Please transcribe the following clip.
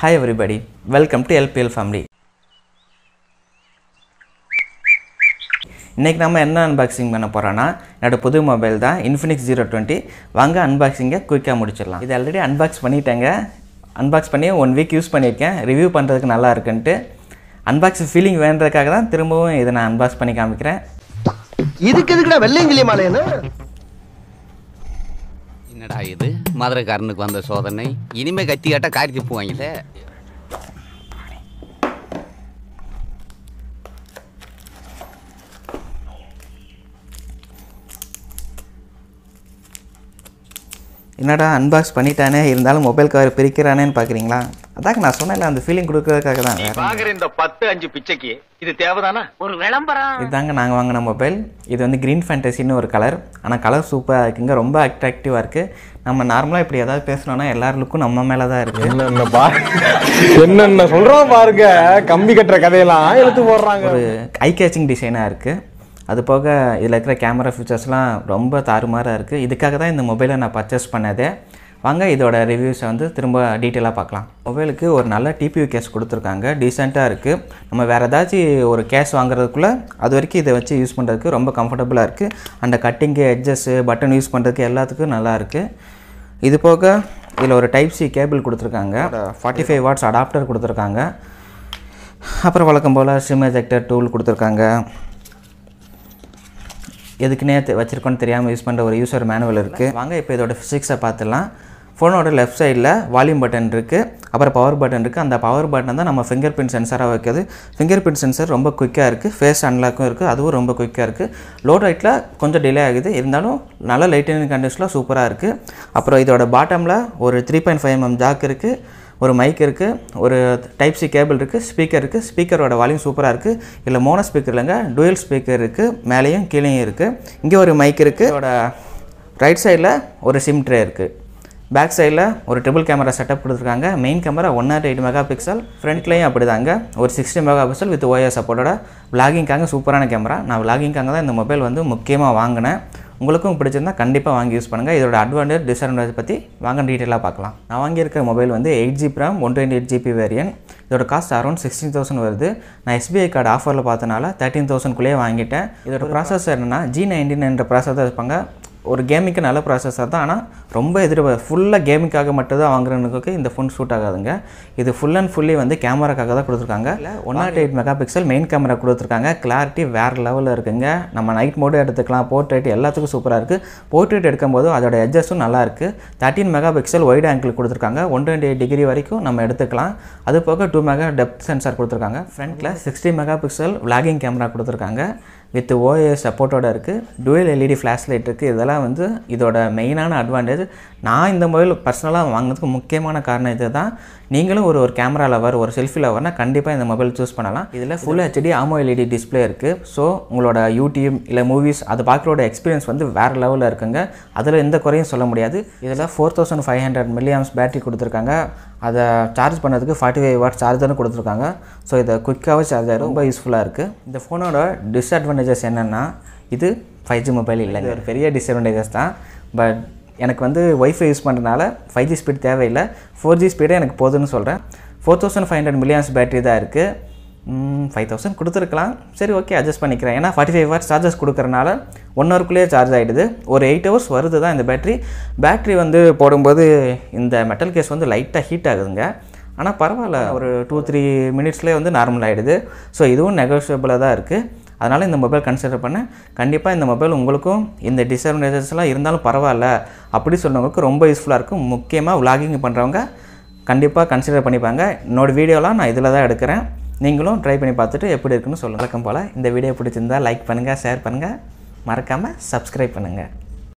Hi everybody, welcome to LPL family. இன்றைக்கி நம்ம என்ன அன்பாக்சிங் பண்ண போகிறோன்னா என்னோடய புது மொபைல் தான் இன்ஃபினிக்ஸ் ஜீரோ டுவெண்ட்டி வாங்க அன்பாக்சிங்கை குயிக்காக முடிச்சிடலாம் இது ஆல்ரெடி அன்பாக்ஸ் பண்ணிட்டேங்க அன்பாக்ஸ் பண்ணி ஒன் வீக் யூஸ் பண்ணியிருக்கேன் ரிவ்யூ பண்ணுறதுக்கு நல்லா இருக்குன்ட்டு அன்பாக்ஸ் ஃபீலிங் வேண்டதுக்காக தான் திரும்பவும் இதை நான் அன்பாக்ஸ் பண்ணி காமிக்கிறேன் இதுக்கு எதுக்குடா வெள்ளையும் கிளியமாலேன்னு என்னடா இது மதுரைக்காரனுக்கு வந்த சோதனை இனிமேல் கத்தி கேட்டால் காரிக்கு போவாங்களே என்னடா அன்பாக்ஸ் பண்ணிட்டானே இருந்தாலும் மொபைல் கவர் பிரிக்கிறானேன்னு பார்க்குறீங்களா அதாங்க நான் சொன்னேன் அந்த ஃபீலிங் கொடுக்கறதுக்காக தான் வேற இந்த பத்து அஞ்சு பிச்சைக்கு இது தேவைதானா ஒரு விளம்பரம் இதாங்க நாங்கள் வாங்கின மொபைல் இது வந்து கிரீன் ஃபேண்டசின்னு ஒரு கலர் ஆனால் கலர் சூப்பராக இருக்குங்க ரொம்ப அட்ராக்டிவாக இருக்குது நம்ம நார்மலாக இப்படி ஏதாவது பேசணும்னா எல்லாருக்கும் நம்ம மேலே தான் இருக்குது என்னென்ன சொல்றோம் சொல்கிறோம் பாருங்க கம்பி கட்டுற கதையெல்லாம் எடுத்து போடுறாங்க ஒரு ஐ கேச்சிங் டிசைனாக இருக்குது அது போக இதில் இருக்கிற கேமரா ஃபீச்சர்ஸ்லாம் ரொம்ப தாறுமாறாக இருக்குது இதுக்காக தான் இந்த மொபைலை நான் பர்ச்சேஸ் பண்ணதே வாங்க இதோட ரிவ்யூஸை வந்து திரும்ப டீட்டெயிலாக பார்க்கலாம் மொபைலுக்கு ஒரு நல்ல டிபியூ கேஸ் கொடுத்துருக்காங்க டீசெண்டாக இருக்குது நம்ம வேறு ஏதாச்சும் ஒரு கேஸ் வாங்குறதுக்குள்ளே அது வரைக்கும் இதை வச்சு யூஸ் பண்ணுறதுக்கு ரொம்ப கம்ஃபர்டபுளாக இருக்குது அந்த கட்டிங்கு எட்ஜஸ்ஸு பட்டன் யூஸ் பண்ணுறதுக்கு எல்லாத்துக்கும் நல்லாயிருக்கு இது போக இதில் ஒரு டைப் சி கேபிள் கொடுத்துருக்காங்க ஃபார்ட்டி ஃபைவ் வாட்ஸ் அடாப்டர் கொடுத்துருக்காங்க அப்புறம் வழக்கம் போல் சிம் எஜெக்டர் டூல் கொடுத்துருக்காங்க எதுக்குன்னே வச்சுருக்கோன்னு தெரியாமல் யூஸ் பண்ணுற ஒரு யூஸர் மேனுவல் இருக்குது வாங்க இப்போ இதோட ஃபிசிக்ஸை பார்த்துலாம் ஃபோனோட லெஃப்ட் சைடில் வால்யூம் பட்டன் இருக்குது அப்புறம் பவர் பட்டன் இருக்குது அந்த பவர் பட்டன் தான் நம்ம ஃபிங்கர் பிரிண்ட் சென்சாராக வைக்கிறது ஃபிங்கர் பிரிண்ட் சென்சர் ரொம்ப குயிக்காக இருக்குது ஃபேஸ் அன்லாக்கும் இருக்குது அதுவும் ரொம்ப குயிக்காக இருக்குது லோ ரைட்டில் கொஞ்சம் டிலே ஆகுது இருந்தாலும் நல்ல லைட்டிங் கண்டிஷனில் சூப்பராக இருக்குது அப்புறம் இதோட பாட்டமில் ஒரு three point five mm jack இருக்குது ஒரு மைக் இருக்குது ஒரு டைப் சி கேபிள் இருக்குது ஸ்பீக்கர் இருக்குது ஸ்பீக்கரோட வால்யூம் சூப்பராக இருக்குது இல்லை மோனோ ஸ்பீக்கர் இல்லைங்க டுவெல் ஸ்பீக்கர் இருக்குது மேலேயும் கீழேயும் இருக்குது இங்கே ஒரு மைக் இருக்குது இதோட ரைட் சைடில் ஒரு சிம் ட்ரே இருக்குது பேக் சைடில் ஒரு ட்ரிபிள் கேமரா செட்டப் கொடுத்துருக்காங்க main camera one nought eight megapixel ஃப்ரண்ட்லேயும் அப்படி தாங்க ஒரு sixty megapixel with OS சப்போர்ட்டோட விலாகிங்காக சூப்பரான கேமரா நான் விலாகிங்காக தான் இந்த மொபைல் வந்து முக்கியமாக வாங்கினேன் உங்களுக்கும் பிடிச்சிருந்தா கண்டிப்பாக வாங்கி யூஸ் பண்ணுங்கள் இதோட அட்வான்டேஜ் டிஸ்அட்வான்டேஜ் பற்றி வாங்க டீட்டெயிலாக பார்க்கலாம் நான் வாங்கியிருக்க மொபைல் வந்து eight GB RAM one twenty eight GB variant இதோட காஸ்ட் அரௌண்ட் சிக்ஸ்டீன் தௌசண்ட் வருது நான் எஸ்பிஐ கார்டு ஆஃபரில் பார்த்தனால தேர்ட்டீன் தௌசண்ட்குள்ளேயே வாங்கிட்டேன் இதோட ப்ராசஸர் என்னென்னா ஜி நைன்டீன் என்ற ப்ராசஸர் இருப்பாங்க ஒரு கேமிங்க்கு நல்ல ப்ராசஸாக தான் ஆனால் ரொம்ப எதிர் ஃபுல்லாக கேமிங்காக மட்டும்தான் வாங்குறதுக்கு இந்த ஃபோன் சூட் ஆகாதுங்க இது ஃபுல் அண்ட் ஃபுல்லி வந்து கேமராக்காக தான் கொடுத்துருக்காங்க one nought eight megapixel main camera கொடுத்துருக்காங்க கிளாரிட்டி வேறு லெவலில் இருக்குங்க நம்ம நைட் மோடும் எடுத்துக்கலாம் போர்ட்ரேட் எல்லாத்துக்கும் சூப்பராக இருக்குது போர்ட்ரேட் எடுக்கும்போது அதோட எட்ஜஸும் நல்லாயிருக்கு thirteen megapixel wide angle கொடுத்துருக்காங்க ஒன் டுவெண்ட்டி எயிட் டிகிரி வரைக்கும் நம்ம எடுத்துக்கலாம் அது போக டூ மெகா டெப்த் சென்சார் கொடுத்துருக்காங்க ஃப்ரண்ட்டில் sixty megapixel vlogging camera கொடுத்துருக்காங்க வித் ஓஎஸ் சப்போர்ட்டோட இருக்குது dual LED flash e light இருக்குது இதெல்லாம் வந்து இதோட மெயினான அட்வான்டேஜ் நான் இந்த மொபைல் பர்சனலாக வாங்கினதுக்கு முக்கியமான காரணம் இது தான் நீங்களும் ஒரு ஒரு கேமரா லவர் ஒரு செல்ஃபி லவர்னால் கண்டிப்பாக இந்த மொபைல் சூஸ் பண்ணலாம் இதில் full HD AMOLED display இருக்குது ஸோ உங்களோட யூடியூப் இல்லை மூவிஸ் அது பார்க்குறோட எக்ஸ்பீரியன்ஸ் வந்து வேறு லெவலில் இருக்குங்க அதில் எந்த குறையும் சொல்ல முடியாது இதில் four thousand five hundred milliamps battery கொடுத்துருக்காங்க அதை சார்ஜ் பண்ணுறதுக்கு ஃபார்ட்டி ஃபைவ் வாட் சார்ஜர்னு கொடுத்துருக்காங்க ஸோ இதை குயிக்காகவே சார்ஜ் ஆகிடும் ரொம்ப யூஸ்ஃபுல்லாக இருக்குது இந்த ஃபோனோட டிஸ்அட்வான்டேஜஸ் என்னென்னா இது ஃபைவ் ஜி மொபைல் இல்லை இது ஒரு பெரிய டிஸ்அட்வான்டேஜஸ் தான் பட் எனக்கு வந்து ஒய்ஃபை யூஸ் பண்ணுறதுனால ஃபைவ் ஜி ஸ்பீட் தேவையில்லை ஃபோர் ஜி ஸ்பீடே எனக்கு போதுன்னு சொல்கிறேன் four thousand five hundred millions battery தான் இருக்குது ஃபைவ் தௌசண்ட் கொடுத்துருக்கலாம் சரி ஓகே அட்ஜஸ்ட் பண்ணிக்கிறேன் ஏன்னா ஃபார்ட்டி ஃபைவ் ஹவர்ஸ் சார்ஜஸ் கொடுக்குறனால ஒன் ஹவருக்குள்ளே சார்ஜ் ஆகிடுது ஒரு எயிட் ஹவர்ஸ் வருது தான் இந்த பேட்ரி பேட்ரி வந்து போடும்போது இந்த மெட்டல் கேஸ் வந்து லைட்டாக ஹீட் ஆகுதுங்க ஆனால் பரவாயில்ல ஒரு டூ த்ரீ மினிட்ஸ்லேயே வந்து நார்மல் ஆகிடுது ஸோ இதுவும் நெகோஷியபிளாக தான் இருக்குது அதனால் இந்த மொபைல் கன்சிடர் பண்ணேன் கண்டிப்பாக இந்த மொபைல் உங்களுக்கும் இந்த டிஸ்அட்வான்டேஜஸ்லாம் இருந்தாலும் பரவாயில்ல அப்படி சொன்னவங்களுக்கு ரொம்ப யூஸ்ஃபுல்லாக இருக்கும் முக்கியமாக விலாகிங் பண்ணுறவங்க கண்டிப்பாக கன்சிடர் பண்ணிப்பாங்க என்னோடய வீடியோலாம் நான் இதில் தான் எடுக்கிறேன் நீங்களும் ட்ரை பண்ணி பார்த்துட்டு எப்படி இருக்குன்னு சொல்லுங்கள் வழக்கம் போல் இந்த வீடியோ பிடிச்சிருந்தால் லைக் பண்ணுங்கள் ஷேர் பண்ணுங்கள் மறக்காமல் சப்ஸ்கிரைப் பண்ணுங்கள்